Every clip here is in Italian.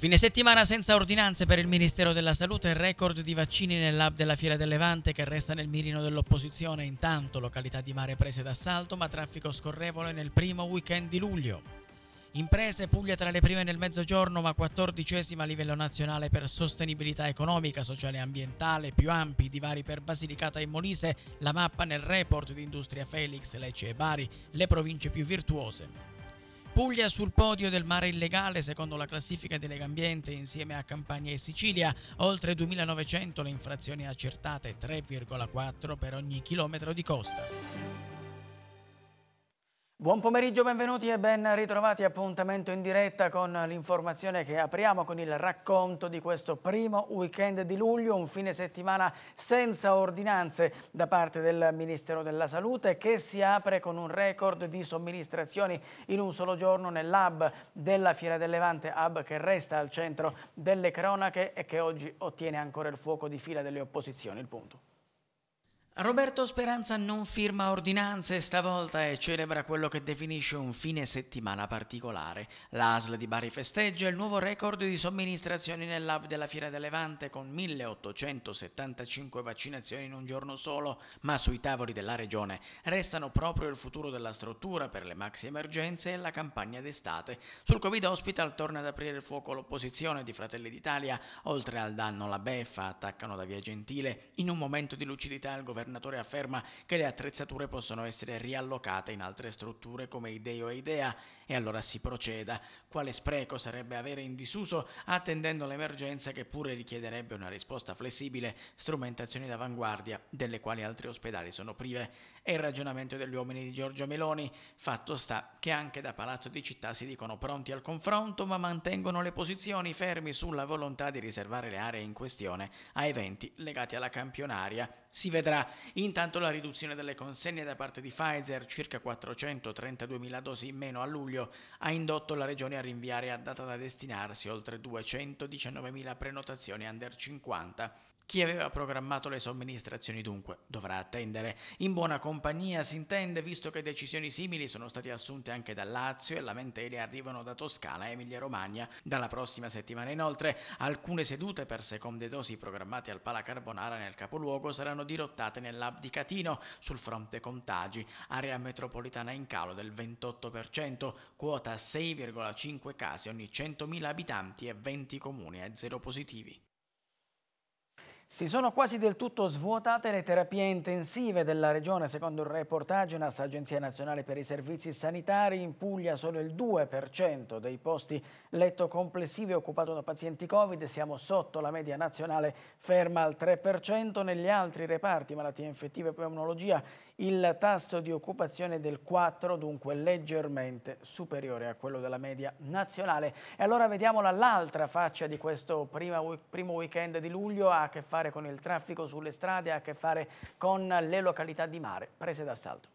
Fine settimana senza ordinanze per il Ministero della Salute, record di vaccini nell'hub della Fiera del Levante che resta nel mirino dell'opposizione. Intanto località di mare prese d'assalto ma traffico scorrevole nel primo weekend di luglio. Imprese Puglia tra le prime nel mezzogiorno ma quattordicesima a livello nazionale per sostenibilità economica, sociale e ambientale, più ampi divari per Basilicata e Molise, la mappa nel report di Industria Felix, Lecce e Bari, le province più virtuose. Puglia sul podio del mare illegale secondo la classifica di Legambiente insieme a Campania e Sicilia, oltre 2900 le infrazioni accertate, 3,4 per ogni chilometro di costa. Buon pomeriggio, benvenuti e ben ritrovati. Appuntamento in diretta con l'informazione che apriamo con il racconto di questo primo weekend di luglio, un fine settimana senza ordinanze da parte del Ministero della Salute che si apre con un record di somministrazioni in un solo giorno nell'hub della Fiera del Levante, hub che resta al centro delle cronache e che oggi ottiene ancora il fuoco di fila delle opposizioni. Il punto. Roberto Speranza non firma ordinanze stavolta e celebra quello che definisce un fine settimana particolare. L'ASL di Bari festeggia il nuovo record di somministrazioni nell'hub della Fiera del Levante con 1875 vaccinazioni in un giorno solo, ma sui tavoli della regione restano proprio il futuro della struttura per le maxi emergenze e la campagna d'estate. Sul Covid Hospital torna ad aprire il fuoco l'opposizione di Fratelli d'Italia, oltre al danno la beffa attaccano da Via Gentile in un momento di lucidità il governo governatore afferma che le attrezzature possono essere riallocate in altre strutture come Ideo e Idea e allora si proceda. Quale spreco sarebbe avere in disuso attendendo l'emergenza che pure richiederebbe una risposta flessibile, strumentazioni d'avanguardia delle quali altri ospedali sono prive. E il ragionamento degli uomini di Giorgio Meloni, fatto sta che anche da Palazzo di Città si dicono pronti al confronto, ma mantengono le posizioni fermi sulla volontà di riservare le aree in questione a eventi legati alla campionaria. Si vedrà intanto la riduzione delle consegne da parte di Pfizer, circa 432.000 dosi in meno a luglio, ha indotto la regione a rinviare a data da destinarsi oltre 219.000 prenotazioni under 50. Chi aveva programmato le somministrazioni dunque dovrà attendere. In buona compagnia si intende visto che decisioni simili sono state assunte anche da Lazio e lamentele arrivano da Toscana e Emilia Romagna. Dalla prossima settimana inoltre alcune sedute per seconde dosi programmate al Pala Carbonara nel capoluogo saranno dirottate nell'hub di Catino sul fronte contagi, area metropolitana in calo del 28%, quota 6,5 casi ogni 100.000 abitanti e 20 comuni a zero positivi. Si sono quasi del tutto svuotate le terapie intensive della regione. Secondo il reportage NAS Agenzia Nazionale per i Servizi Sanitari, in Puglia solo il 2% dei posti letto complessivi occupati da pazienti Covid. Siamo sotto la media nazionale, ferma al 3%. Negli altri reparti, malattie infettive e pneumologia, il tasso di occupazione del 4, dunque leggermente superiore a quello della media nazionale. E allora vediamo l'altra faccia di questo primo weekend di luglio, ha a che fare con il traffico sulle strade, ha a che fare con le località di mare prese d'assalto.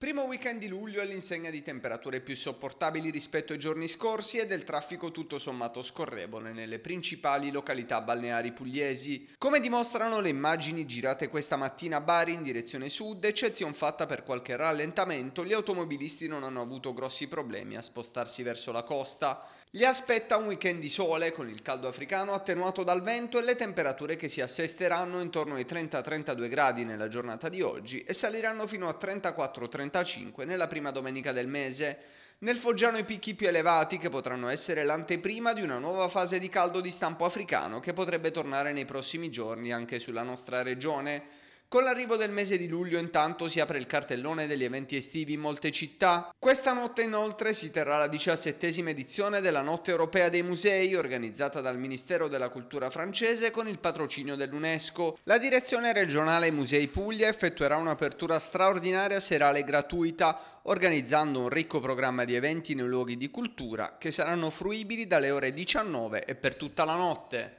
Primo weekend di luglio all'insegna di temperature più sopportabili rispetto ai giorni scorsi e del traffico tutto sommato scorrevole nelle principali località balneari pugliesi, come dimostrano le immagini girate questa mattina a Bari in direzione sud, eccezion fatta per qualche rallentamento, gli automobilisti non hanno avuto grossi problemi a spostarsi verso la costa. Li aspetta un weekend di sole con il caldo africano attenuato dal vento e le temperature che si assesteranno intorno ai 30-32 gradi nella giornata di oggi e saliranno fino a 34-35 45 nella prima domenica del mese. Nel Foggiano i picchi più elevati che potranno essere l'anteprima di una nuova fase di caldo di stampo africano che potrebbe tornare nei prossimi giorni anche sulla nostra regione. Con l'arrivo del mese di luglio intanto si apre il cartellone degli eventi estivi in molte città. Questa notte inoltre si terrà la diciassettesima edizione della Notte Europea dei Musei organizzata dal Ministero della Cultura francese con il patrocinio dell'UNESCO. La direzione regionale Musei Puglia effettuerà un'apertura straordinaria serale gratuita organizzando un ricco programma di eventi nei luoghi di cultura che saranno fruibili dalle ore 19 e per tutta la notte.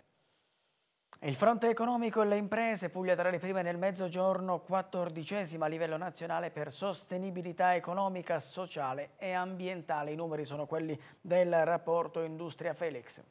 Il fronte economico e le imprese, Puglia tra le prime nel mezzogiorno, quattordicesima a livello nazionale per sostenibilità economica, sociale e ambientale. I numeri sono quelli del rapporto Industria Felix.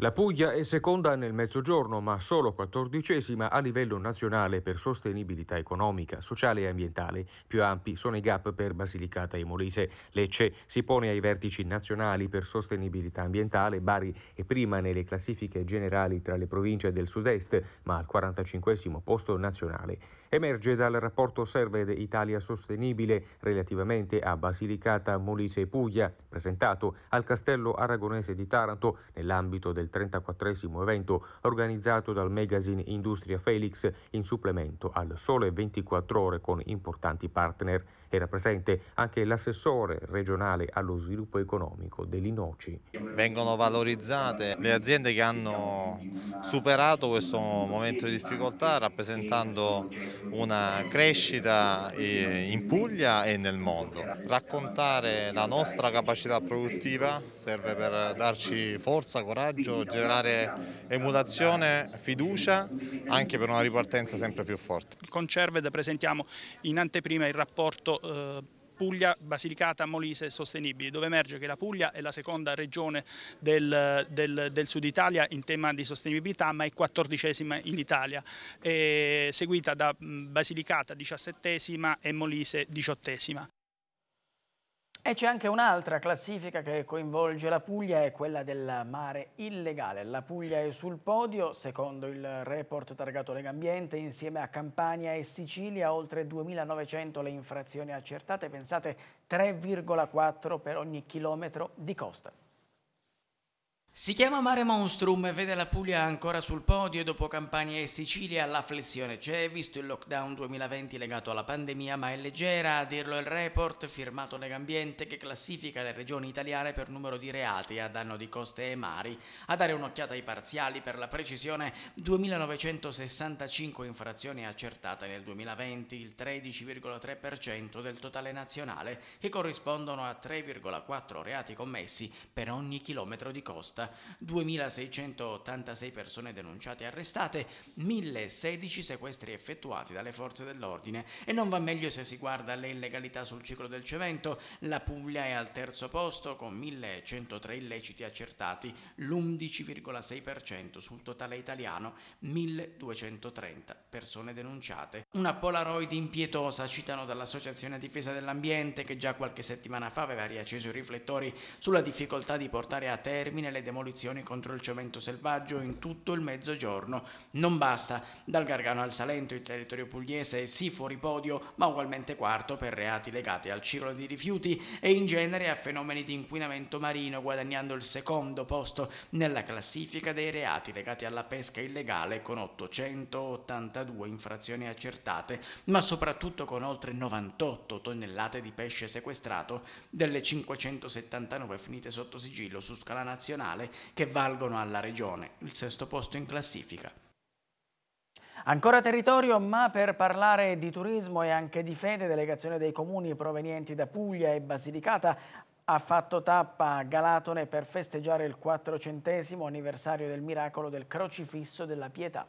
La Puglia è seconda nel mezzogiorno, ma solo quattordicesima a livello nazionale per sostenibilità economica, sociale e ambientale. Più ampi sono i gap per Basilicata e Molise. Lecce si pone ai vertici nazionali per sostenibilità ambientale, Bari è prima nelle classifiche generali tra le province del sud-est, ma al 45 posto nazionale. Emerge dal rapporto Served Italia Sostenibile relativamente a Basilicata, Molise e Puglia, presentato al Castello Aragonese di Taranto nell'ambito del del 34 evento organizzato dal magazine Industria Felix in supplemento al Sole 24 Ore con importanti partner. Era presente anche l'assessore regionale allo sviluppo economico dell'Inoci. Vengono valorizzate le aziende che hanno superato questo momento di difficoltà rappresentando una crescita eh, in Puglia e nel mondo. Raccontare la nostra capacità produttiva serve per darci forza, coraggio generare emulazione, fiducia anche per una ripartenza sempre più forte. Con Cerved presentiamo in anteprima il rapporto eh, Puglia, Basilicata, Molise Sostenibili, dove emerge che la Puglia è la seconda regione del, del, del sud Italia in tema di sostenibilità, ma è quattordicesima in Italia, seguita da mm, Basilicata diciassettesima e Molise diciottesima. E c'è anche un'altra classifica che coinvolge la Puglia, è quella del mare illegale. La Puglia è sul podio, secondo il report targato Legambiente, insieme a Campania e Sicilia, oltre 2.900 le infrazioni accertate, pensate 3,4 per ogni chilometro di costa. Si chiama Mare Monstrum e vede la Puglia ancora sul podio dopo Campania e Sicilia. La flessione c'è, visto il lockdown 2020 legato alla pandemia, ma è leggera. A dirlo il report firmato Legambiente che classifica le regioni italiane per numero di reati a danno di coste e mari. A dare un'occhiata ai parziali, per la precisione, 2965 infrazioni accertate nel 2020, il 13,3% del totale nazionale, che corrispondono a 3,4 reati commessi per ogni chilometro di costa. 2.686 persone denunciate e arrestate, 1.016 sequestri effettuati dalle forze dell'ordine. E non va meglio se si guarda le illegalità sul ciclo del cemento, la Puglia è al terzo posto con 1.103 illeciti accertati, l'11,6% sul totale italiano, 1.230 persone denunciate. Una Polaroid impietosa citano dall'Associazione Difesa dell'Ambiente che già qualche settimana fa aveva riacceso i riflettori sulla difficoltà di portare a termine le demolizioni contro il cemento selvaggio in tutto il mezzogiorno. Non basta, dal Gargano al Salento il territorio pugliese è sì fuori podio, ma ugualmente quarto per reati legati al ciclo di rifiuti e in genere a fenomeni di inquinamento marino, guadagnando il secondo posto nella classifica dei reati legati alla pesca illegale con 882 infrazioni accertate, ma soprattutto con oltre 98 tonnellate di pesce sequestrato delle 579 finite sotto sigillo su scala nazionale regionale che valgono alla regione, il sesto posto in classifica. Ancora territorio, ma per parlare di turismo e anche di fede, delegazione dei comuni provenienti da Puglia e Basilicata ha fatto tappa a Galatone per festeggiare il quattrocentesimo anniversario del miracolo del crocifisso della pietà.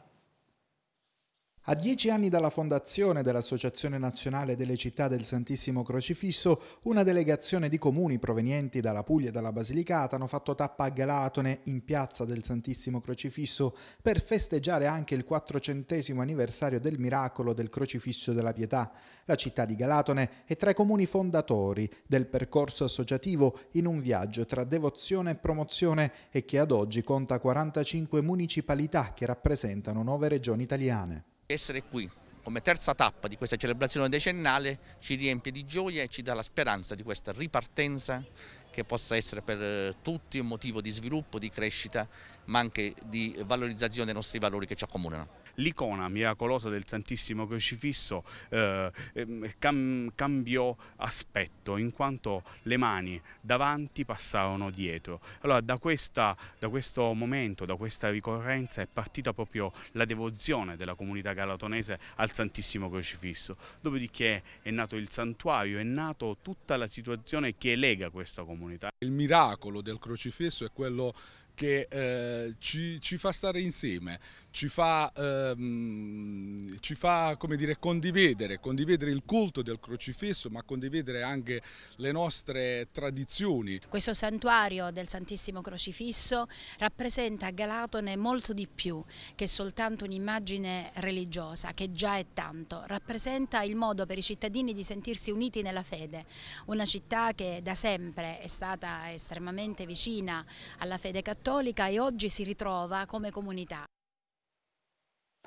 A dieci anni dalla fondazione dell'Associazione Nazionale delle Città del Santissimo Crocifisso, una delegazione di comuni provenienti dalla Puglia e dalla Basilicata hanno fatto tappa a Galatone in piazza del Santissimo Crocifisso per festeggiare anche il quattrocentesimo anniversario del miracolo del Crocifisso della Pietà. La città di Galatone è tra i comuni fondatori del percorso associativo in un viaggio tra devozione e promozione e che ad oggi conta 45 municipalità che rappresentano nove regioni italiane. Essere qui come terza tappa di questa celebrazione decennale ci riempie di gioia e ci dà la speranza di questa ripartenza che possa essere per eh, tutti un motivo di sviluppo, di crescita, ma anche di valorizzazione dei nostri valori che ci accomunano l'icona miracolosa del Santissimo Crocifisso eh, ehm, cam cambiò aspetto in quanto le mani davanti passarono dietro. Allora da, questa, da questo momento, da questa ricorrenza è partita proprio la devozione della comunità galatonese al Santissimo Crocifisso, dopodiché è nato il santuario, è nato tutta la situazione che lega questa comunità. Il miracolo del crocifisso è quello che eh, ci, ci fa stare insieme, ci fa, ehm, ci fa dire, condividere, condividere, il culto del crocifisso ma condividere anche le nostre tradizioni. Questo santuario del Santissimo Crocifisso rappresenta a Galatone molto di più che soltanto un'immagine religiosa che già è tanto, rappresenta il modo per i cittadini di sentirsi uniti nella fede, una città che da sempre è stata estremamente vicina alla fede cattolica e oggi si ritrova come comunità.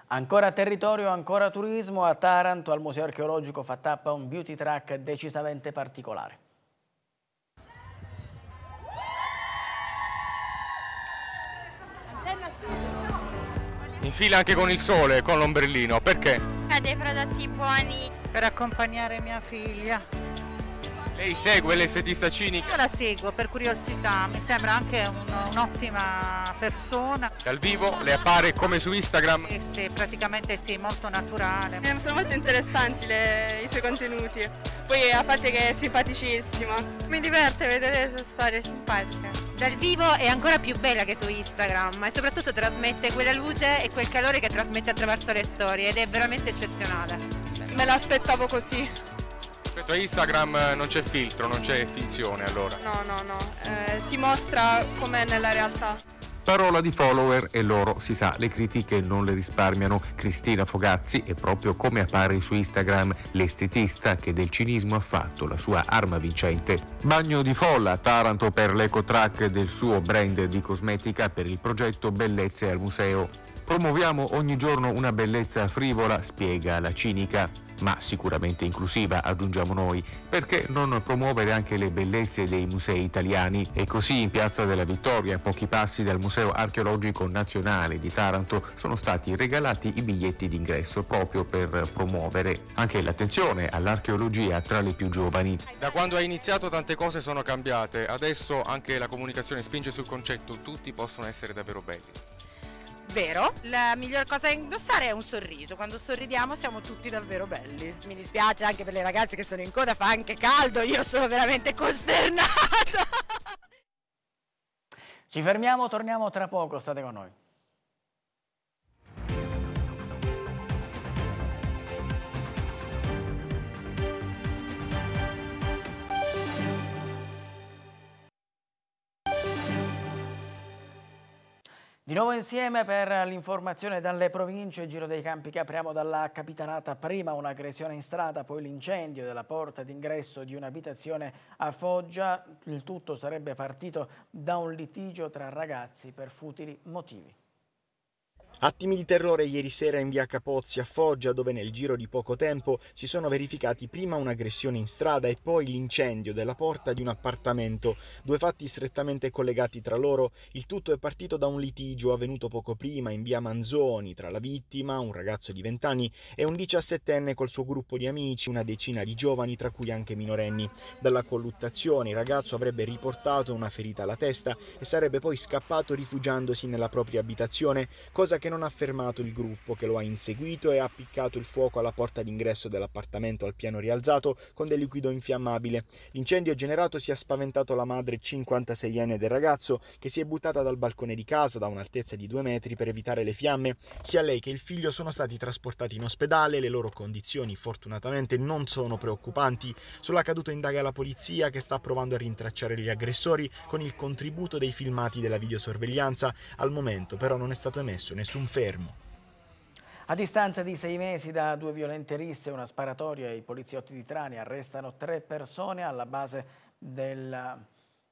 Ancora territorio, ancora turismo, a Taranto al Museo Archeologico fa tappa un beauty track decisamente particolare. In fila anche con il sole, con l'ombrellino, perché? Ha dei prodotti buoni. Per accompagnare mia figlia. Lei segue l'estetista cinica? Io la seguo per curiosità, mi sembra anche un'ottima persona. Dal vivo le appare come su Instagram? Sì, eh sì praticamente sì, molto naturale. Eh, sono molto interessanti le, i suoi contenuti, poi a parte che è simpaticissima. Mi diverte vedere le sue storie simpatiche. Dal vivo è ancora più bella che su Instagram e soprattutto trasmette quella luce e quel calore che trasmette attraverso le storie ed è veramente eccezionale. Me l'aspettavo così. Rispetto a Instagram eh, non c'è filtro, non c'è finzione allora. No, no, no, eh, si mostra com'è nella realtà. Parola di follower e loro, si sa, le critiche non le risparmiano. Cristina Fogazzi è proprio come appare su Instagram l'estetista che del cinismo ha fatto la sua arma vincente. Bagno di folla a Taranto per l'ecotrack del suo brand di cosmetica per il progetto Bellezze al Museo. Promuoviamo ogni giorno una bellezza frivola, spiega la cinica, ma sicuramente inclusiva, aggiungiamo noi, perché non promuovere anche le bellezze dei musei italiani? E così in Piazza della Vittoria, a pochi passi dal Museo Archeologico Nazionale di Taranto, sono stati regalati i biglietti d'ingresso proprio per promuovere anche l'attenzione all'archeologia tra le più giovani. Da quando è iniziato tante cose sono cambiate, adesso anche la comunicazione spinge sul concetto tutti possono essere davvero belli vero. La miglior cosa da indossare è un sorriso. Quando sorridiamo siamo tutti davvero belli. Mi dispiace anche per le ragazze che sono in coda, fa anche caldo, io sono veramente costernata. Ci fermiamo, torniamo tra poco, state con noi. Di nuovo insieme per l'informazione dalle province, Giro dei Campi che apriamo dalla Capitanata, prima un'aggressione in strada, poi l'incendio della porta d'ingresso di un'abitazione a Foggia, il tutto sarebbe partito da un litigio tra ragazzi per futili motivi. Attimi di terrore ieri sera in via Capozzi a Foggia, dove nel giro di poco tempo si sono verificati prima un'aggressione in strada e poi l'incendio della porta di un appartamento, due fatti strettamente collegati tra loro. Il tutto è partito da un litigio avvenuto poco prima in via Manzoni tra la vittima, un ragazzo di 20 anni, e un 17enne col suo gruppo di amici, una decina di giovani, tra cui anche minorenni. Dalla colluttazione il ragazzo avrebbe riportato una ferita alla testa e sarebbe poi scappato rifugiandosi nella propria abitazione, cosa che non non ha fermato il gruppo che lo ha inseguito e ha appiccato il fuoco alla porta d'ingresso dell'appartamento al piano rialzato con del liquido infiammabile. L'incendio generato si è spaventato la madre 56enne del ragazzo che si è buttata dal balcone di casa da un'altezza di due metri per evitare le fiamme. Sia lei che il figlio sono stati trasportati in ospedale, le loro condizioni fortunatamente non sono preoccupanti. Sull'accaduto indaga la polizia che sta provando a rintracciare gli aggressori con il contributo dei filmati della videosorveglianza. Al momento però non è stato emesso nessun nessun fermo. A distanza di sei mesi da due violente risse e una sparatoria, i poliziotti di Trani arrestano tre persone alla base del,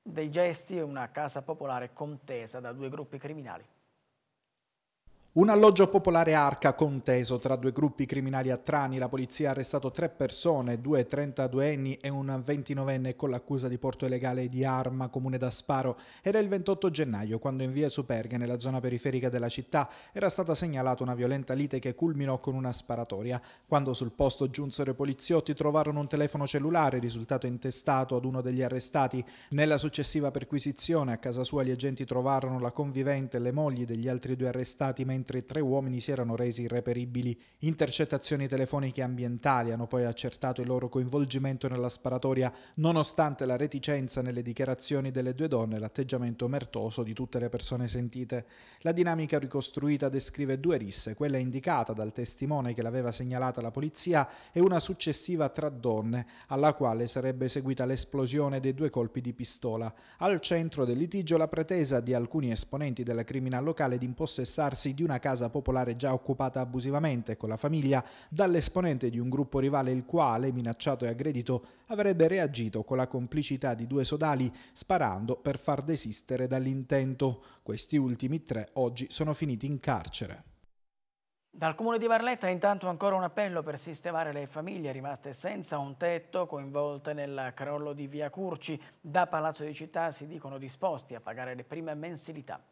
dei gesti e una casa popolare contesa da due gruppi criminali. Un alloggio popolare Arca conteso tra due gruppi criminali a Trani. La polizia ha arrestato tre persone, due 32enni e un 29enne con l'accusa di porto illegale di arma comune da sparo. Era il 28 gennaio quando in via Superga, nella zona periferica della città, era stata segnalata una violenta lite che culminò con una sparatoria. Quando sul posto giunsero i poliziotti trovarono un telefono cellulare risultato intestato ad uno degli arrestati. Nella successiva perquisizione a casa sua gli agenti trovarono la convivente e le mogli degli altri due arrestati mentre mentre tre uomini si erano resi irreperibili. Intercettazioni telefoniche ambientali hanno poi accertato il loro coinvolgimento nella sparatoria, nonostante la reticenza nelle dichiarazioni delle due donne e l'atteggiamento omertoso di tutte le persone sentite. La dinamica ricostruita descrive due risse, quella indicata dal testimone che l'aveva segnalata la polizia e una successiva tra donne, alla quale sarebbe seguita l'esplosione dei due colpi di pistola. Al centro del litigio la pretesa di alcuni esponenti della criminal locale di impossessarsi di una una casa popolare già occupata abusivamente con la famiglia dall'esponente di un gruppo rivale il quale, minacciato e aggredito, avrebbe reagito con la complicità di due sodali sparando per far desistere dall'intento. Questi ultimi tre oggi sono finiti in carcere. Dal comune di Barletta intanto ancora un appello per sistemare le famiglie rimaste senza un tetto coinvolte nel crollo di via Curci. Da Palazzo di Città si dicono disposti a pagare le prime mensilità.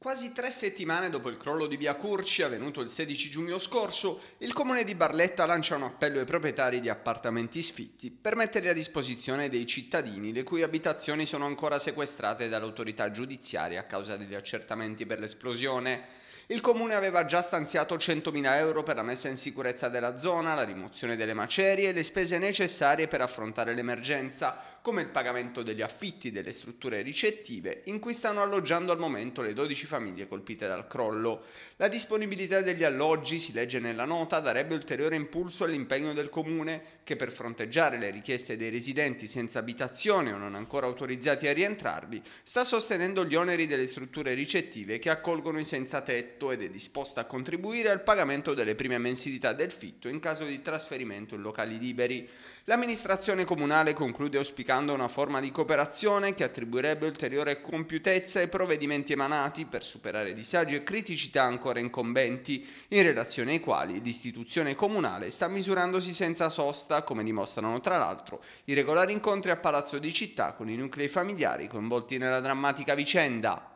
Quasi tre settimane dopo il crollo di via Curci, avvenuto il 16 giugno scorso, il comune di Barletta lancia un appello ai proprietari di appartamenti sfitti per metterli a disposizione dei cittadini le cui abitazioni sono ancora sequestrate dall'autorità giudiziaria a causa degli accertamenti per l'esplosione. Il comune aveva già stanziato 100.000 euro per la messa in sicurezza della zona, la rimozione delle macerie e le spese necessarie per affrontare l'emergenza, come il pagamento degli affitti delle strutture ricettive in cui stanno alloggiando al momento le 12 famiglie colpite dal crollo. La disponibilità degli alloggi, si legge nella nota, darebbe ulteriore impulso all'impegno del comune che per fronteggiare le richieste dei residenti senza abitazione o non ancora autorizzati a rientrarvi, sta sostenendo gli oneri delle strutture ricettive che accolgono i senza tetto affitto ed è disposta a contribuire al pagamento delle prime mensilità del fitto in caso di trasferimento in locali liberi. L'amministrazione comunale conclude auspicando una forma di cooperazione che attribuirebbe ulteriore compiutezza ai provvedimenti emanati per superare disagi e criticità ancora incombenti, in relazione ai quali l'istituzione comunale sta misurandosi senza sosta, come dimostrano tra l'altro i regolari incontri a Palazzo di Città con i nuclei familiari coinvolti nella drammatica vicenda.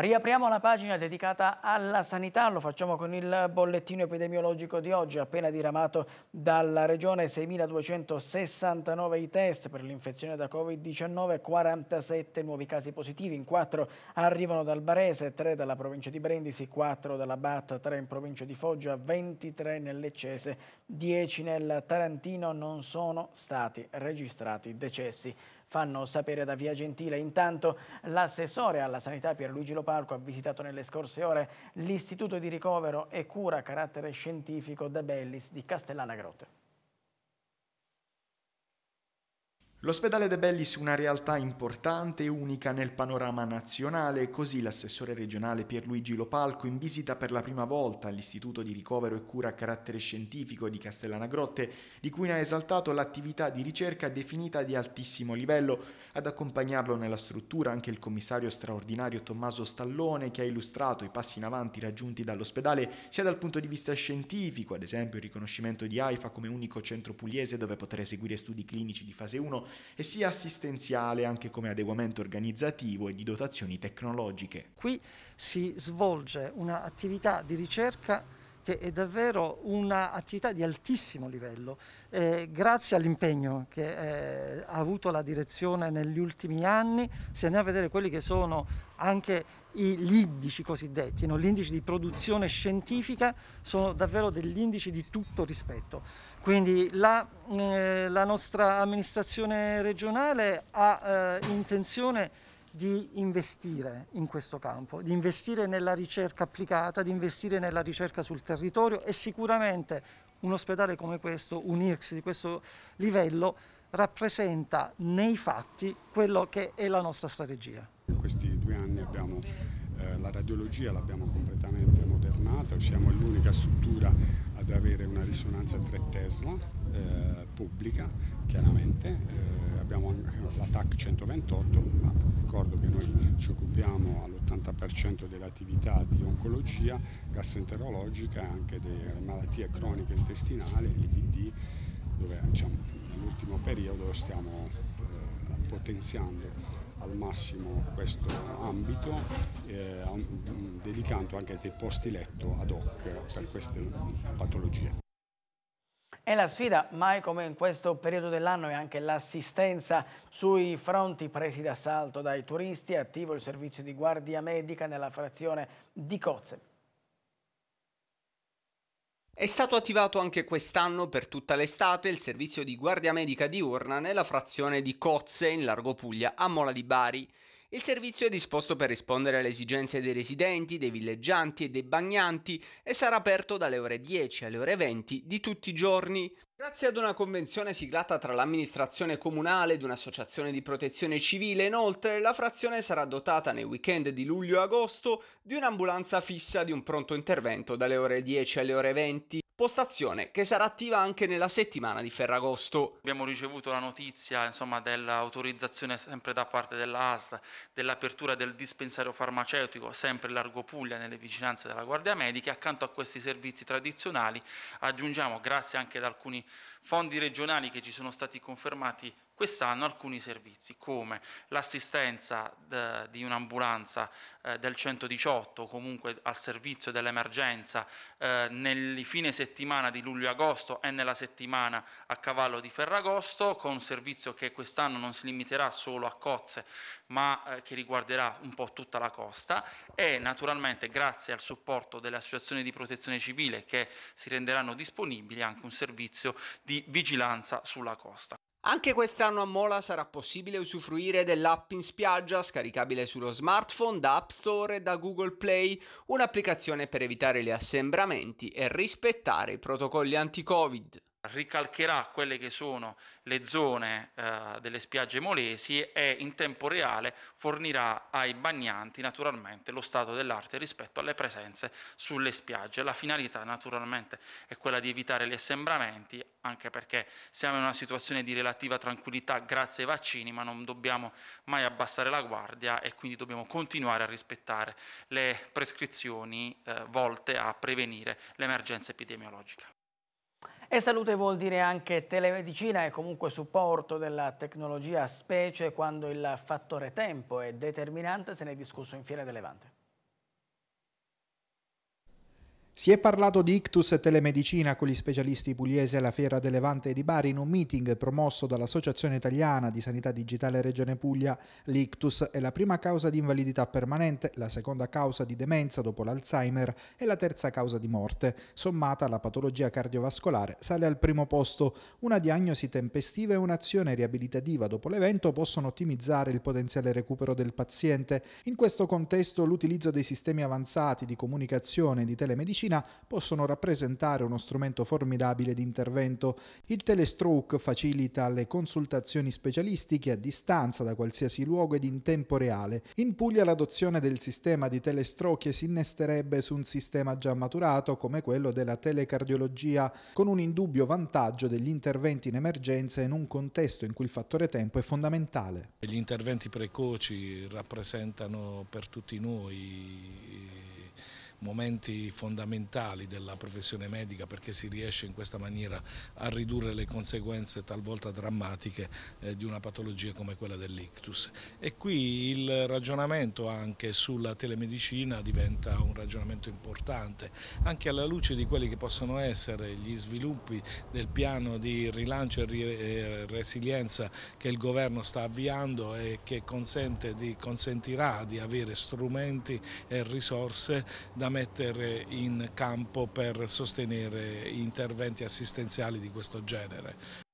Riapriamo la pagina dedicata alla sanità, lo facciamo con il bollettino epidemiologico di oggi, appena diramato dalla regione 6.269 i test per l'infezione da Covid-19, 47 nuovi casi positivi, in 4 arrivano dal Barese, 3 dalla provincia di Brindisi, 4 dalla Bat, 3 in provincia di Foggia, 23 nell'Eccese, 10 nel Tarantino, non sono stati registrati decessi fanno sapere da Via Gentile. Intanto l'assessore alla sanità Pierluigi Lopalco ha visitato nelle scorse ore l'istituto di ricovero e cura a carattere scientifico De Bellis di Castellana Grotte. L'ospedale De Bellis è una realtà importante e unica nel panorama nazionale, così l'assessore regionale Pierluigi Lopalco in visita per la prima volta all'Istituto di ricovero e cura a carattere scientifico di Castellana Grotte, di cui ne ha esaltato l'attività di ricerca definita di altissimo livello. Ad accompagnarlo nella struttura anche il commissario straordinario Tommaso Stallone che ha illustrato i passi in avanti raggiunti dall'ospedale sia dal punto di vista scientifico, ad esempio il riconoscimento di AIFA come unico centro pugliese dove poter eseguire studi clinici di fase 1, e sia assistenziale anche come adeguamento organizzativo e di dotazioni tecnologiche. Qui si svolge un'attività di ricerca che è davvero un'attività di altissimo livello. Eh, grazie all'impegno che eh, ha avuto la direzione negli ultimi anni, se andiamo a vedere quelli che sono anche gli indici cosiddetti, no? indici di produzione scientifica, sono davvero degli indici di tutto rispetto. Quindi la, eh, la nostra amministrazione regionale ha eh, intenzione di investire in questo campo, di investire nella ricerca applicata, di investire nella ricerca sul territorio e sicuramente un ospedale come questo, un IRCS di questo livello, rappresenta nei fatti quello che è la nostra strategia. In questi due anni abbiamo eh, la radiologia, l'abbiamo completamente modernata, siamo l'unica struttura ad avere una risonanza 3 Tesla eh, pubblica, chiaramente. Eh, abbiamo la TAC 128, ma ricordo che noi ci occupiamo all'80% dell'attività di oncologia gastroenterologica e anche delle malattie croniche intestinali, l'IBD, dove diciamo, nell'ultimo periodo stiamo eh, potenziando al massimo questo ambito, eh, dedicando anche dei posti letto ad hoc per queste patologie. E la sfida, mai come in questo periodo dell'anno, è anche l'assistenza sui fronti presi d'assalto dai turisti. Attivo il servizio di guardia medica nella frazione di Cozze. È stato attivato anche quest'anno per tutta l'estate il servizio di guardia medica diurna nella frazione di Cozze in Largo Puglia a Mola di Bari. Il servizio è disposto per rispondere alle esigenze dei residenti, dei villeggianti e dei bagnanti e sarà aperto dalle ore 10 alle ore 20 di tutti i giorni. Grazie ad una convenzione siglata tra l'amministrazione comunale ed un'associazione di protezione civile, inoltre la frazione sarà dotata nei weekend di luglio e agosto di un'ambulanza fissa di un pronto intervento dalle ore 10 alle ore 20 postazione che sarà attiva anche nella settimana di Ferragosto. Abbiamo ricevuto la notizia insomma, dell'autorizzazione sempre da parte dell'ASL dell'apertura del dispensario farmaceutico sempre largo Puglia nelle vicinanze della Guardia Medica. Accanto a questi servizi tradizionali aggiungiamo, grazie anche ad alcuni fondi regionali che ci sono stati confermati quest'anno alcuni servizi come l'assistenza di un'ambulanza eh, del 118 comunque al servizio dell'emergenza eh, nel fine settimana di luglio-agosto e nella settimana a cavallo di Ferragosto con un servizio che quest'anno non si limiterà solo a Cozze ma eh, che riguarderà un po' tutta la costa e naturalmente grazie al supporto delle associazioni di protezione civile che si renderanno disponibili anche un servizio di vigilanza sulla costa. Anche quest'anno a Mola sarà possibile usufruire dell'app in spiaggia scaricabile sullo smartphone da App Store e da Google Play, un'applicazione per evitare gli assembramenti e rispettare i protocolli anti-Covid ricalcherà quelle che sono le zone eh, delle spiagge molesi e in tempo reale fornirà ai bagnanti naturalmente lo stato dell'arte rispetto alle presenze sulle spiagge. La finalità naturalmente è quella di evitare gli assembramenti, anche perché siamo in una situazione di relativa tranquillità grazie ai vaccini, ma non dobbiamo mai abbassare la guardia e quindi dobbiamo continuare a rispettare le prescrizioni eh, volte a prevenire l'emergenza epidemiologica. E salute vuol dire anche telemedicina e comunque supporto della tecnologia specie quando il fattore tempo è determinante, se ne è discusso in Fiera del Levante. Si è parlato di ictus e telemedicina con gli specialisti pugliesi alla Fiera del Levante e di Bari in un meeting promosso dall'Associazione Italiana di Sanità Digitale Regione Puglia. L'ictus è la prima causa di invalidità permanente, la seconda causa di demenza dopo l'Alzheimer e la terza causa di morte. Sommata alla patologia cardiovascolare sale al primo posto. Una diagnosi tempestiva e un'azione riabilitativa dopo l'evento possono ottimizzare il potenziale recupero del paziente. In questo contesto l'utilizzo dei sistemi avanzati di comunicazione e di telemedicina medicina possono rappresentare uno strumento formidabile di intervento. Il telestroke facilita le consultazioni specialistiche a distanza da qualsiasi luogo ed in tempo reale. In Puglia l'adozione del sistema di telestroke si innesterebbe su un sistema già maturato come quello della telecardiologia, con un indubbio vantaggio degli interventi in emergenza in un contesto in cui il fattore tempo è fondamentale. Gli interventi precoci rappresentano per tutti noi momenti fondamentali della professione medica perché si riesce in questa maniera a ridurre le conseguenze talvolta drammatiche eh, di una patologia come quella dell'ictus. E qui il ragionamento anche sulla telemedicina diventa un ragionamento importante, anche alla luce di quelli che possono essere gli sviluppi del piano di rilancio e eh, resilienza che il governo sta avviando e che di, consentirà di avere strumenti e risorse da mettere in campo per sostenere interventi assistenziali di questo genere.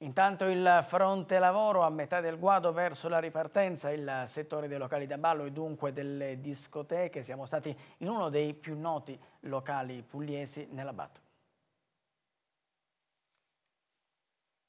Intanto il fronte lavoro a metà del guado verso la ripartenza, il settore dei locali da ballo e dunque delle discoteche, siamo stati in uno dei più noti locali pugliesi nella BAT.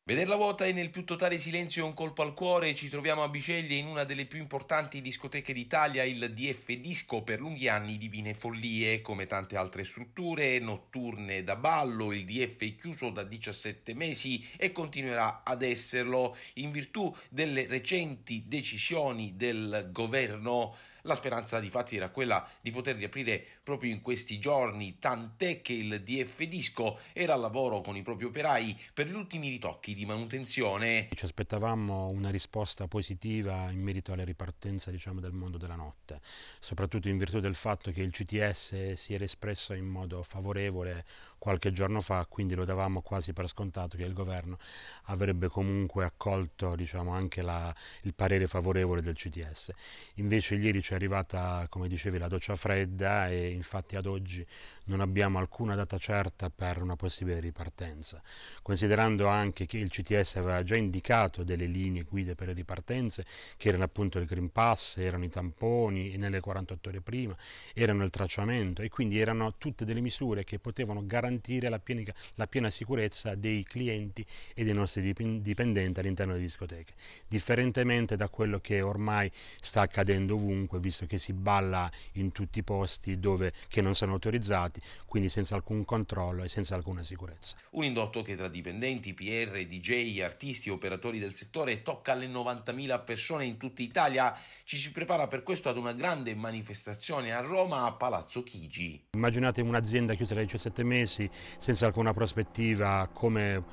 Vederla vuota e nel più totale silenzio è un colpo al cuore, ci troviamo a Biceglie in una delle più importanti discoteche d'Italia, il DF Disco, per lunghi anni divine follie, come tante altre strutture notturne da ballo, il DF è chiuso da 17 mesi e continuerà ad esserlo in virtù delle recenti decisioni del governo la speranza di fatti era quella di poter riaprire proprio in questi giorni, tant'è che il DF Disco era al lavoro con i propri operai per gli ultimi ritocchi di manutenzione. Ci aspettavamo una risposta positiva in merito alla ripartenza diciamo, del mondo della notte, soprattutto in virtù del fatto che il CTS si era espresso in modo favorevole qualche giorno fa, quindi lo davamo quasi per scontato che il governo avrebbe comunque accolto diciamo, anche la, il parere favorevole del CTS. Invece ieri ci è arrivata, come dicevi, la doccia fredda e infatti ad oggi non abbiamo alcuna data certa per una possibile ripartenza, considerando anche che il CTS aveva già indicato delle linee guide per le ripartenze, che erano appunto il Green Pass, erano i tamponi nelle 48 ore prima, erano il tracciamento e quindi erano tutte delle misure che potevano garantire garantire la piena, la piena sicurezza dei clienti e dei nostri dipendenti all'interno delle discoteche, differentemente da quello che ormai sta accadendo ovunque, visto che si balla in tutti i posti dove, che non sono autorizzati, quindi senza alcun controllo e senza alcuna sicurezza. Un indotto che tra dipendenti, PR, DJ, artisti e operatori del settore tocca alle 90.000 persone in tutta Italia. Ci si prepara per questo ad una grande manifestazione a Roma a Palazzo Chigi. Immaginate un'azienda chiusa da 17 mesi persi senza alcuna prospettiva come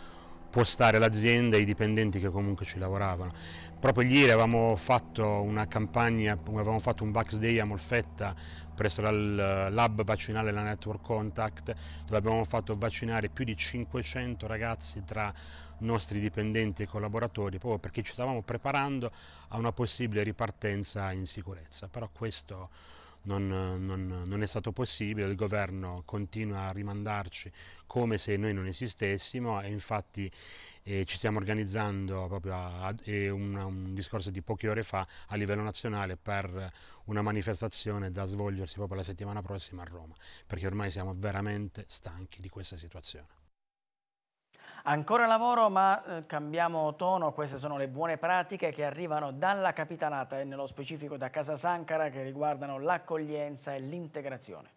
può stare l'azienda e i dipendenti che comunque ci lavoravano. Proprio ieri avevamo fatto una campagna, avevamo fatto un Vax Day a Molfetta presso il lab vaccinale la Network Contact dove abbiamo fatto vaccinare più di 500 ragazzi tra nostri dipendenti e collaboratori proprio perché ci stavamo preparando a una possibile ripartenza in sicurezza. Però questo non, non, non, è stato possibile, il governo continua a rimandarci come se noi non esistessimo e infatti eh, ci stiamo organizzando proprio a, a, un, un discorso di poche ore fa a livello nazionale per una manifestazione da svolgersi proprio la settimana prossima a Roma, perché ormai siamo veramente stanchi di questa situazione. Ancora lavoro ma eh, cambiamo tono, queste sono le buone pratiche che arrivano dalla Capitanata e nello specifico da Casa Sancara che riguardano l'accoglienza e l'integrazione.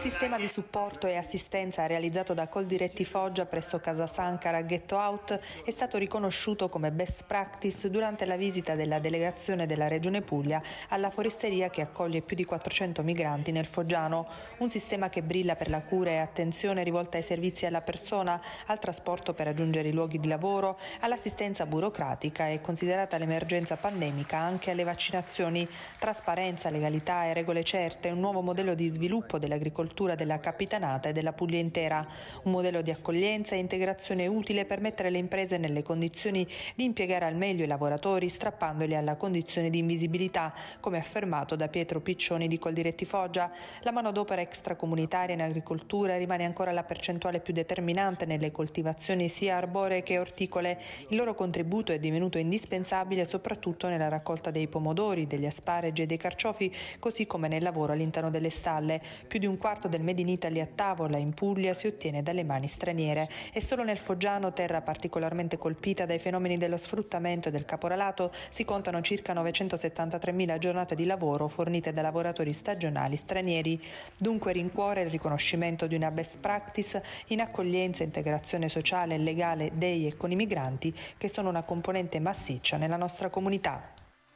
Il sistema di supporto e assistenza realizzato da Coldiretti Foggia presso Casa San Ghetto Out è stato riconosciuto come best practice durante la visita della delegazione della Regione Puglia alla foresteria che accoglie più di 400 migranti nel Foggiano. Un sistema che brilla per la cura e attenzione rivolta ai servizi alla persona, al trasporto per raggiungere i luoghi di lavoro, all'assistenza burocratica e considerata l'emergenza pandemica anche alle vaccinazioni. Trasparenza, legalità e regole certe, un nuovo modello di sviluppo dell'agricoltura agricoltura della Capitanata e della Puglia intera. Un modello di accoglienza e integrazione utile per mettere le imprese nelle condizioni di impiegare al meglio i lavoratori strappandoli alla condizione di invisibilità, come affermato da Pietro Piccioni di Coldiretti Foggia. La manodopera extracomunitaria in agricoltura rimane ancora la percentuale più determinante nelle coltivazioni sia arboree che orticole. Il loro contributo è divenuto indispensabile soprattutto nella raccolta dei pomodori, degli asparagi e dei carciofi, così come nel lavoro all'interno delle stalle. Più di un quarto quarto del Made in Italy a tavola in Puglia si ottiene dalle mani straniere e solo nel Foggiano, terra particolarmente colpita dai fenomeni dello sfruttamento e del caporalato, si contano circa 973.000 giornate di lavoro fornite da lavoratori stagionali stranieri. Dunque rincuore il riconoscimento di una best practice in accoglienza, integrazione sociale e legale dei e con i migranti che sono una componente massiccia nella nostra comunità.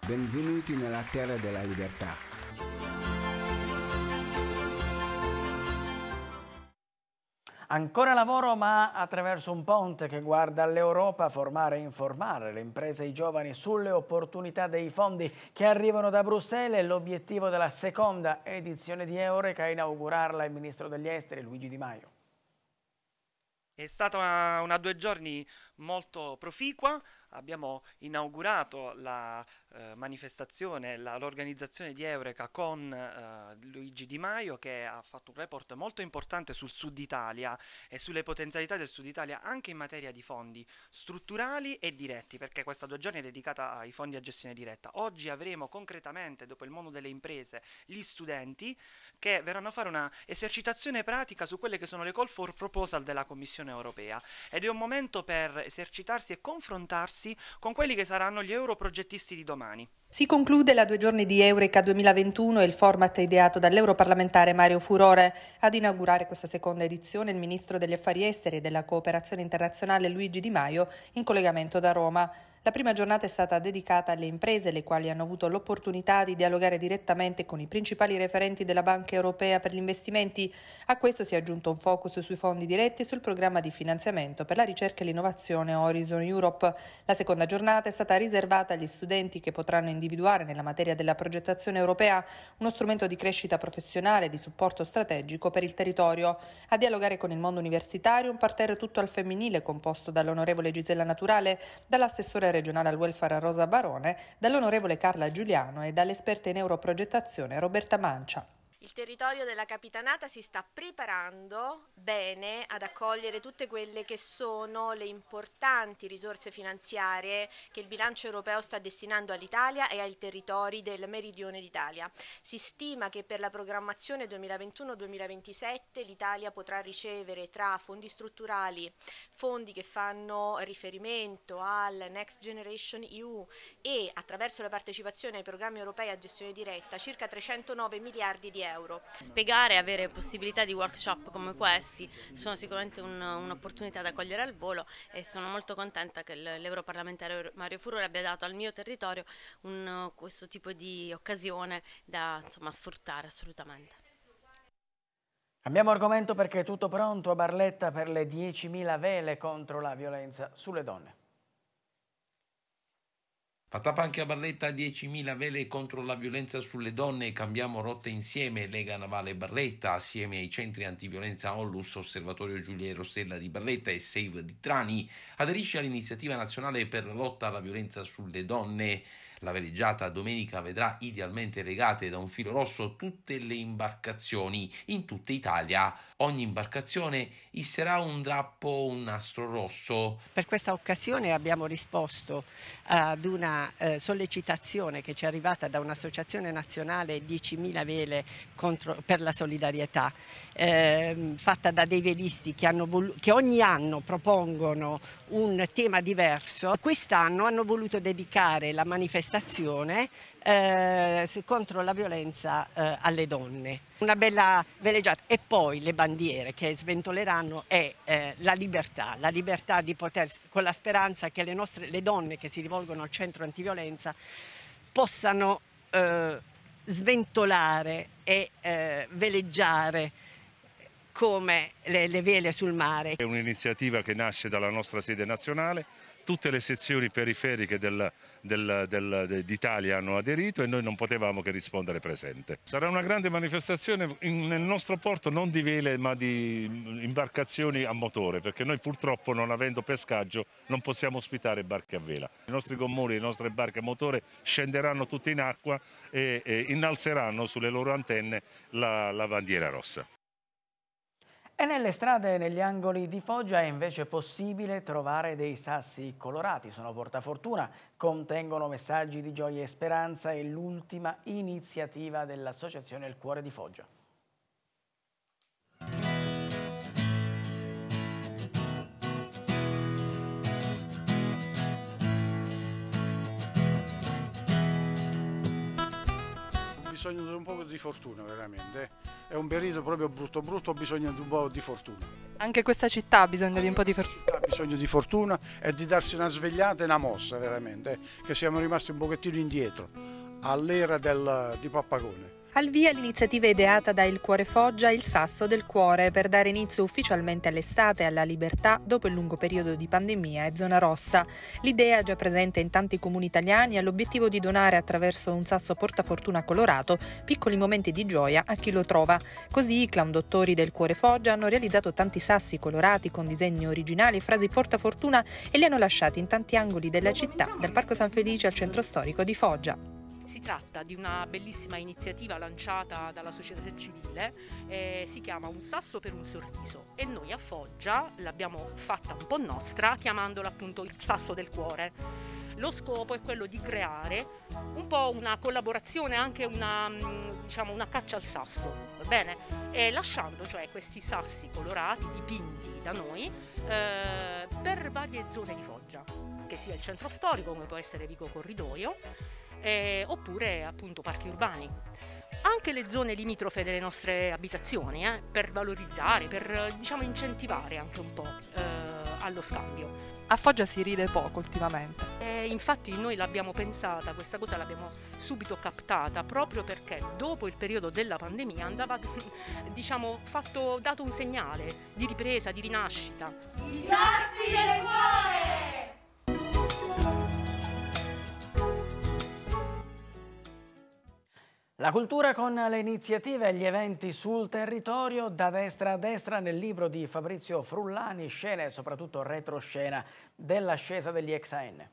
Benvenuti nella terra della libertà. Ancora lavoro ma attraverso un ponte che guarda all'Europa formare e informare le imprese e i giovani sulle opportunità dei fondi che arrivano da Bruxelles è l'obiettivo della seconda edizione di Eureka a inaugurarla il ministro degli esteri Luigi Di Maio. È stata una, una due giorni molto proficua, abbiamo inaugurato la eh, manifestazione, la, l'organizzazione di Eureka con eh, Luigi Di Maio che ha fatto un report molto importante sul Sud Italia e sulle potenzialità del Sud Italia anche in materia di fondi strutturali e diretti, perché questa due giorni è dedicata ai fondi a gestione diretta. Oggi avremo concretamente, dopo il mondo delle imprese, gli studenti che verranno a fare una esercitazione pratica su quelle che sono le call for proposal della Commissione europea ed è un momento per esercitarsi e confrontarsi con quelli che saranno gli europrogettisti di domani. Si conclude la due giorni di Eureka 2021 e il format ideato dall'europarlamentare Mario Furore. Ad inaugurare questa seconda edizione il ministro degli affari esteri e della cooperazione internazionale Luigi Di Maio in collegamento da Roma. La prima giornata è stata dedicata alle imprese, le quali hanno avuto l'opportunità di dialogare direttamente con i principali referenti della Banca Europea per gli investimenti. A questo si è aggiunto un focus sui fondi diretti e sul programma di finanziamento per la ricerca e l'innovazione Horizon Europe. La seconda giornata è stata riservata agli studenti che potranno individuare nella materia della progettazione europea uno strumento di crescita professionale e di supporto strategico per il territorio. A dialogare con il mondo universitario un parterre tutto al femminile composto dall'onorevole Gisella Naturale, dall'assessore regionale al welfare Rosa Barone, dall'onorevole Carla Giuliano e dall'esperta in europrogettazione Roberta Mancia. Il territorio della Capitanata si sta preparando bene ad accogliere tutte quelle che sono le importanti risorse finanziarie che il bilancio europeo sta destinando all'Italia e ai territori del meridione d'Italia. Si stima che per la programmazione 2021-2027 l'Italia potrà ricevere tra fondi strutturali, fondi che fanno riferimento al Next Generation EU e attraverso la partecipazione ai programmi europei a gestione diretta circa 309 miliardi di euro. Spiegare e avere possibilità di workshop come questi sono sicuramente un'opportunità da cogliere al volo e sono molto contenta che l'europarlamentare Mario Furore abbia dato al mio territorio un, questo tipo di occasione da insomma, sfruttare assolutamente. Cambiamo argomento perché è tutto pronto a Barletta per le 10.000 vele contro la violenza sulle donne. Fatappa anche a Barletta 10.000 vele contro la violenza sulle donne, cambiamo rotte insieme, Lega Navale Barletta, assieme ai centri antiviolenza Ollus, Osservatorio Giulia e Rossella di Barletta e Save di Trani, aderisce all'iniziativa nazionale per la lotta alla violenza sulle donne. La veleggiata domenica vedrà idealmente legate da un filo rosso tutte le imbarcazioni in tutta Italia. Ogni imbarcazione isserà un drappo o un nastro rosso. Per questa occasione abbiamo risposto ad una eh, sollecitazione che ci è arrivata da un'associazione nazionale 10.000 vele contro, per la solidarietà, eh, fatta da dei velisti che, volu- che ogni anno propongono un tema diverso. Quest'anno hanno voluto dedicare la manifestazione manifestazione eh, contro la violenza eh, alle donne. Una bella veleggiata. E poi le bandiere che sventoleranno è eh, la libertà, la libertà di poter, con la speranza che le, nostre, le donne che si rivolgono al centro antiviolenza possano eh, sventolare e eh, veleggiare come le, le vele sul mare. È un'iniziativa che nasce dalla nostra sede nazionale, tutte le sezioni periferiche d'Italia hanno aderito e noi non potevamo che rispondere presente. Sarà una grande manifestazione in, nel nostro porto non di vele ma di imbarcazioni a motore perché noi purtroppo non avendo pescaggio non possiamo ospitare barche a vela. I nostri gommoni, le nostre barche a motore scenderanno tutte in acqua e, e innalzeranno sulle loro antenne la, la bandiera rossa. E nelle strade e negli angoli di Foggia è invece possibile trovare dei sassi colorati, sono portafortuna, contengono messaggi di gioia e speranza e l'ultima iniziativa dell'associazione Il Cuore di Foggia. Bisogna di un po' di fortuna veramente è un periodo proprio brutto brutto, bisogno di un po' di fortuna. Anche questa città ha bisogno di un po' di fortuna. Ha bisogno di fortuna e di darsi una svegliata e una mossa veramente, eh, che siamo rimasti un pochettino indietro all'era di Pappagone. Al via l'iniziativa ideata da Il Cuore Foggia, Il Sasso del Cuore, per dare inizio ufficialmente all'estate e alla libertà dopo il lungo periodo di pandemia e zona rossa. L'idea, già presente in tanti comuni italiani, ha l'obiettivo di donare attraverso un sasso portafortuna colorato piccoli momenti di gioia a chi lo trova. Così i clown dottori del Cuore Foggia hanno realizzato tanti sassi colorati con disegni originali e frasi portafortuna e li hanno lasciati in tanti angoli della città, dal Parco San Felice al centro storico di Foggia. Si tratta di una bellissima iniziativa lanciata dalla società civile, eh, si chiama Un sasso per un sorriso e noi a Foggia l'abbiamo fatta un po' nostra chiamandola appunto il sasso del cuore. Lo scopo è quello di creare un po' una collaborazione, anche una, mm, diciamo, una caccia al sasso, va bene? E lasciando cioè questi sassi colorati, dipinti da noi, eh, per varie zone di Foggia, che sia il centro storico, come può essere Vico Corridoio, eh, oppure appunto parchi urbani. Anche le zone limitrofe delle nostre abitazioni, eh, per valorizzare, per diciamo incentivare anche un po' eh, allo scambio. A Foggia si ride poco ultimamente. Eh, infatti noi l'abbiamo pensata, questa cosa l'abbiamo subito captata proprio perché dopo il periodo della pandemia andava diciamo, fatto, dato un segnale di ripresa, di rinascita. I sassi del cuore! La cultura con le iniziative e gli eventi sul territorio, da destra a destra nel libro di Fabrizio Frullani, scena e soprattutto retroscena dell'ascesa degli ex AN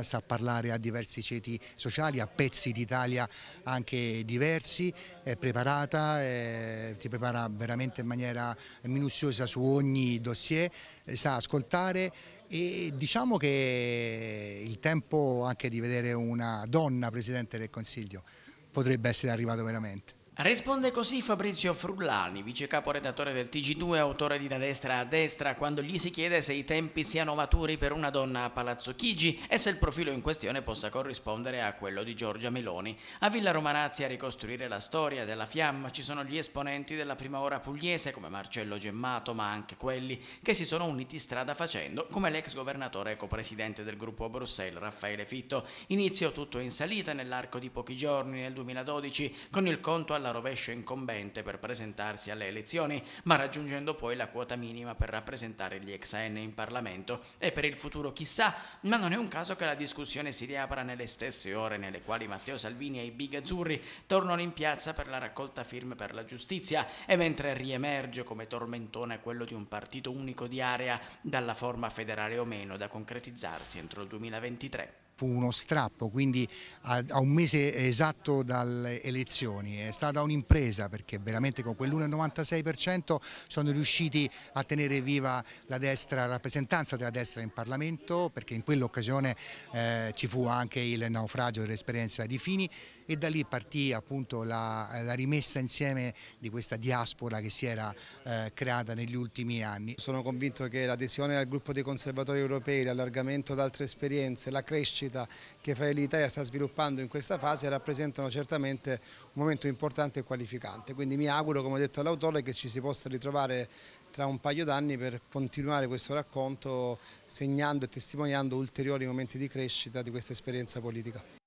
sa parlare a diversi ceti sociali, a pezzi d'Italia anche diversi, è preparata, è, ti prepara veramente in maniera minuziosa su ogni dossier, sa ascoltare e diciamo che il tempo anche di vedere una donna Presidente del Consiglio potrebbe essere arrivato veramente. Risponde così Fabrizio Frullani, vice caporedattore del TG2, autore di Da destra a destra, quando gli si chiede se i tempi siano maturi per una donna a Palazzo Chigi e se il profilo in questione possa corrispondere a quello di Giorgia Meloni. A Villa Romanazzi a ricostruire la storia della fiamma ci sono gli esponenti della prima ora pugliese come Marcello Gemmato, ma anche quelli che si sono uniti strada facendo, come l'ex governatore e copresidente del gruppo Bruxelles Raffaele Fitto. Inizio tutto in salita nell'arco di pochi giorni nel 2012 con il conto alla rovescio incombente per presentarsi alle elezioni, ma raggiungendo poi la quota minima per rappresentare gli ex AN in Parlamento. E per il futuro chissà, ma non è un caso che la discussione si riapra nelle stesse ore nelle quali Matteo Salvini e i big azzurri tornano in piazza per la raccolta firme per la giustizia e mentre riemerge come tormentone quello di un partito unico di area dalla forma federale o meno da concretizzarsi entro il 2023 fu uno strappo, quindi a, a un mese esatto dalle elezioni. È stata un'impresa perché veramente con quell'1,96% sono riusciti a tenere viva la destra, la rappresentanza della destra in Parlamento perché in quell'occasione eh, ci fu anche il naufragio dell'esperienza di Fini e da lì partì appunto la, la rimessa insieme di questa diaspora che si era eh, creata negli ultimi anni. Sono convinto che l'adesione al gruppo dei conservatori europei, l'allargamento ad altre esperienze, la crescita crescita che Fratelli d'Italia sta sviluppando in questa fase rappresentano certamente un momento importante e qualificante. Quindi mi auguro, come ho detto all'autore, che ci si possa ritrovare tra un paio d'anni per continuare questo racconto segnando e testimoniando ulteriori momenti di crescita di questa esperienza politica.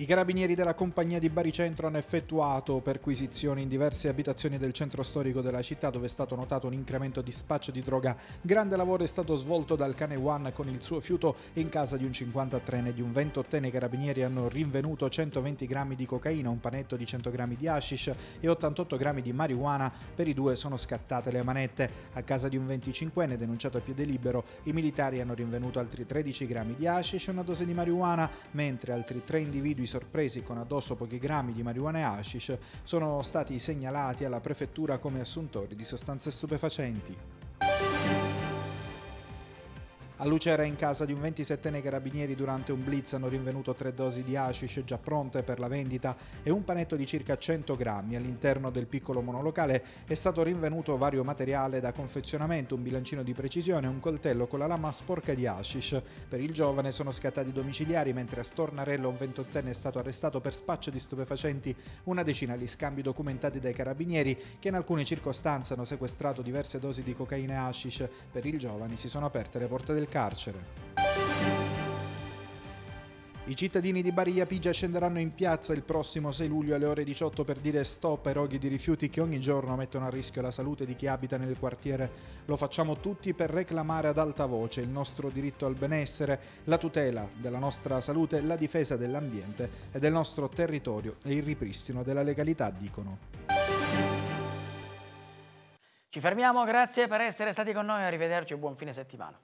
I carabinieri della compagnia di Baricentro hanno effettuato perquisizioni in diverse abitazioni del centro storico della città dove è stato notato un incremento di spaccio di droga. Grande lavoro è stato svolto dal cane Juan con il suo fiuto in casa di un 53enne e di un 28enne. I carabinieri hanno rinvenuto 120 grammi di cocaina, un panetto di 100 grammi di hashish e 88 grammi di marijuana. Per i due sono scattate le manette. A casa di un 25enne denunciato a piede libero, i militari hanno rinvenuto altri 13 grammi di hashish e una dose di marijuana, mentre altri tre individui sorpresi con addosso pochi grammi di marijuana e hashish sono stati segnalati alla prefettura come assuntori di sostanze stupefacenti. A Lucera in casa di un 27enne carabinieri durante un blitz hanno rinvenuto tre dosi di hashish già pronte per la vendita e un panetto di circa 100 grammi. All'interno del piccolo monolocale è stato rinvenuto vario materiale da confezionamento, un bilancino di precisione e un coltello con la lama sporca di hashish. Per il giovane sono scattati domiciliari mentre a Stornarello un 28enne è stato arrestato per spaccio di stupefacenti, una decina di scambi documentati dai carabinieri che in alcune circostanze hanno sequestrato diverse dosi di cocaina e hashish. Per il giovane si sono aperte le porte del carcere. I cittadini di Bari Pigia scenderanno in piazza il prossimo 6 luglio alle ore 18 per dire stop ai roghi di rifiuti che ogni giorno mettono a rischio la salute di chi abita nel quartiere. Lo facciamo tutti per reclamare ad alta voce il nostro diritto al benessere, la tutela della nostra salute, la difesa dell'ambiente e del nostro territorio e il ripristino della legalità, dicono. Ci fermiamo, grazie per essere stati con noi, arrivederci e buon fine settimana.